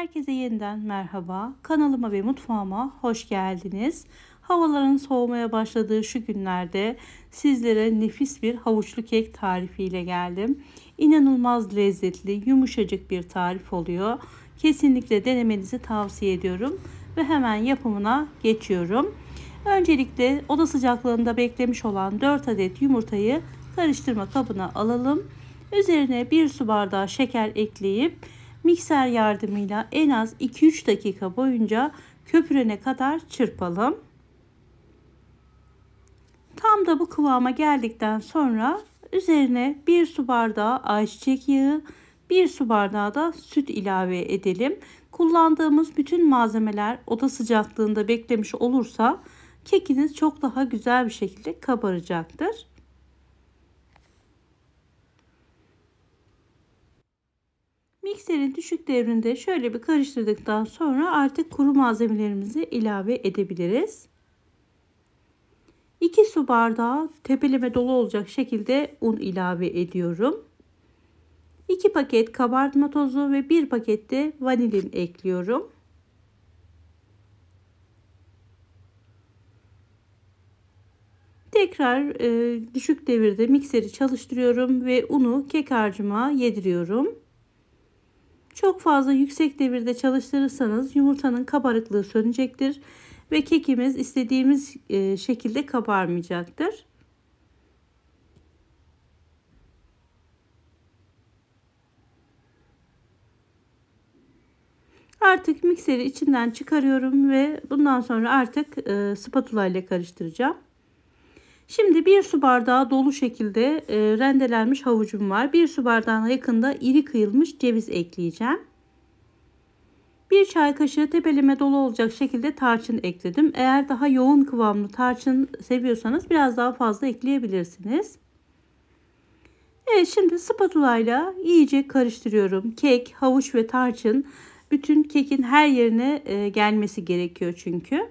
Herkese yeniden merhaba. Kanalıma ve mutfağıma hoş geldiniz. Havaların soğumaya başladığı şu günlerde sizlere nefis bir havuçlu kek tarifiyle geldim. İnanılmaz lezzetli, yumuşacık bir tarif oluyor. Kesinlikle denemenizi tavsiye ediyorum ve hemen yapımına geçiyorum. Öncelikle oda sıcaklığında beklemiş olan 4 adet yumurtayı karıştırma kabına alalım. Üzerine 1 su bardağı şeker ekleyip Mikser yardımıyla en az 2-3 dakika boyunca köpürene kadar çırpalım. Tam da bu kıvama geldikten sonra üzerine 1 su bardağı ayçiçek yağı, 1 su bardağı da süt ilave edelim. Kullandığımız bütün malzemeler oda sıcaklığında beklemiş olursa kekiniz çok daha güzel bir şekilde kabaracaktır. Mikserin düşük devrinde şöyle bir karıştırdıktan sonra artık kuru malzemelerimizi ilave edebiliriz. 2 su bardağı tepeleme dolu olacak şekilde un ilave ediyorum. 2 paket kabartma tozu ve 1 paket de vanilin ekliyorum. Tekrar e, düşük devirde mikseri çalıştırıyorum ve unu kek harcıma yediriyorum. Çok fazla yüksek devirde çalıştırırsanız yumurtanın kabarıklığı sönecektir ve kekimiz istediğimiz e, şekilde kabarmayacaktır. Artık mikseri içinden çıkarıyorum ve bundan sonra artık e, spatula ile karıştıracağım. Şimdi bir su bardağı dolu şekilde e, rendelenmiş havucum var. Bir su bardağına yakında iri kıyılmış ceviz ekleyeceğim. Bir çay kaşığı tepeleme dolu olacak şekilde tarçın ekledim. Eğer daha yoğun kıvamlı tarçın seviyorsanız biraz daha fazla ekleyebilirsiniz. Evet şimdi spatula ile iyice karıştırıyorum. Kek, havuç ve tarçın bütün kekin her yerine e, gelmesi gerekiyor çünkü.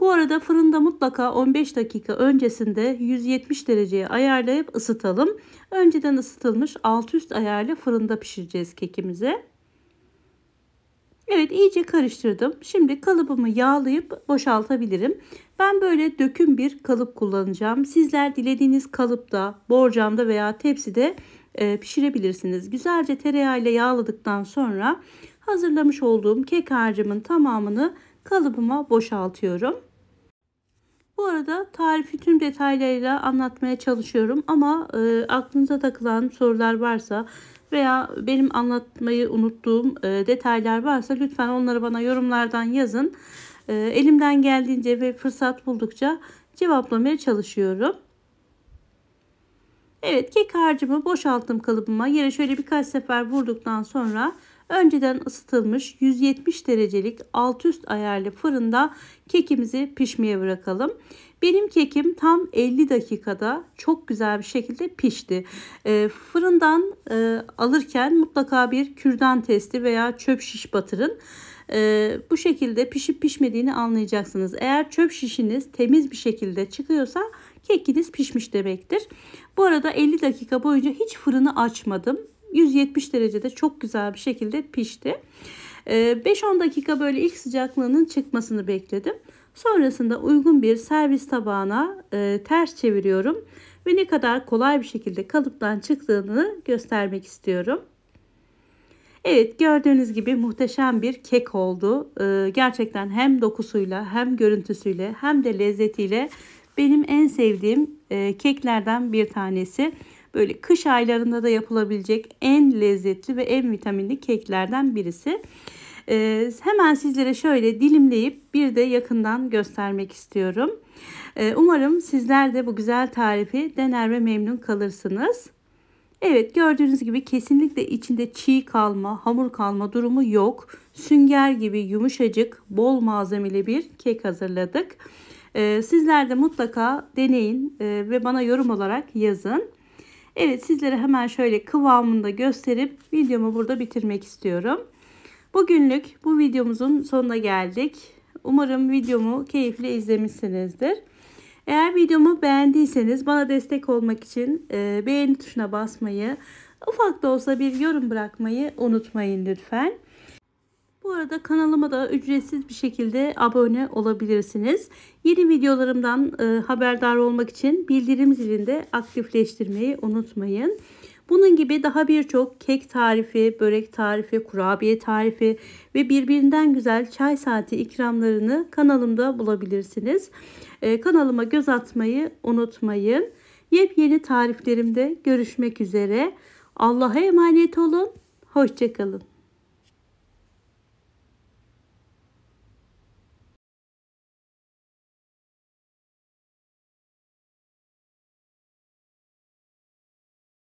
Bu arada fırında mutlaka 15 dakika öncesinde 170 dereceye ayarlayıp ısıtalım. Önceden ısıtılmış alt üst ayarlı fırında pişireceğiz kekimizi. Evet iyice karıştırdım. Şimdi kalıbımı yağlayıp boşaltabilirim. Ben böyle döküm bir kalıp kullanacağım. Sizler dilediğiniz kalıpta, borcamda veya tepside e, pişirebilirsiniz. Güzelce tereyağıyla yağladıktan sonra hazırlamış olduğum kek harcımın tamamını kalıbıma boşaltıyorum. Bu arada tarifi tüm detaylarıyla anlatmaya çalışıyorum ama e, aklınıza takılan sorular varsa veya benim anlatmayı unuttuğum e, detaylar varsa lütfen onları bana yorumlardan yazın. E, elimden geldiğince ve fırsat buldukça cevaplamaya çalışıyorum. Evet kek harcımı boşalttım kalıbıma. Yere şöyle birkaç sefer vurduktan sonra önceden ısıtılmış 170 derecelik alt üst ayarlı fırında kekimizi pişmeye bırakalım. Benim kekim tam 50 dakikada çok güzel bir şekilde pişti. E, fırından e, alırken mutlaka bir kürdan testi veya çöp şiş batırın. E, bu şekilde pişip pişmediğini anlayacaksınız. Eğer çöp şişiniz temiz bir şekilde çıkıyorsa kekiniz pişmiş demektir. Bu arada 50 dakika boyunca hiç fırını açmadım. 170 derecede çok güzel bir şekilde pişti. 5-10 ee, dakika böyle ilk sıcaklığının çıkmasını bekledim. Sonrasında uygun bir servis tabağına e, ters çeviriyorum ve ne kadar kolay bir şekilde kalıptan çıktığını göstermek istiyorum. Evet gördüğünüz gibi muhteşem bir kek oldu. Ee, gerçekten hem dokusuyla hem görüntüsüyle hem de lezzetiyle benim en sevdiğim e, keklerden bir tanesi. Böyle kış aylarında da yapılabilecek en lezzetli ve en vitaminli keklerden birisi. E, hemen sizlere şöyle dilimleyip bir de yakından göstermek istiyorum. E, umarım sizler de bu güzel tarifi dener ve memnun kalırsınız. Evet gördüğünüz gibi kesinlikle içinde çiğ kalma, hamur kalma durumu yok. Sünger gibi yumuşacık, bol malzemeli bir kek hazırladık. E, sizler de mutlaka deneyin e, ve bana yorum olarak yazın. Evet sizlere hemen şöyle kıvamında gösterip videomu burada bitirmek istiyorum. Bugünlük bu videomuzun sonuna geldik. Umarım videomu keyifle izlemişsinizdir. Eğer videomu beğendiyseniz bana destek olmak için e, beğeni tuşuna basmayı, ufak da olsa bir yorum bırakmayı unutmayın lütfen. Bu arada kanalıma da ücretsiz bir şekilde abone olabilirsiniz. Yeni videolarımdan e, haberdar olmak için bildirim zilini aktifleştirmeyi unutmayın. Bunun gibi daha birçok kek tarifi, börek tarifi, kurabiye tarifi ve birbirinden güzel çay saati ikramlarını kanalımda bulabilirsiniz. E, kanalıma göz atmayı unutmayın. Yepyeni tariflerimde görüşmek üzere. Allah'a emanet olun. Hoşçakalın.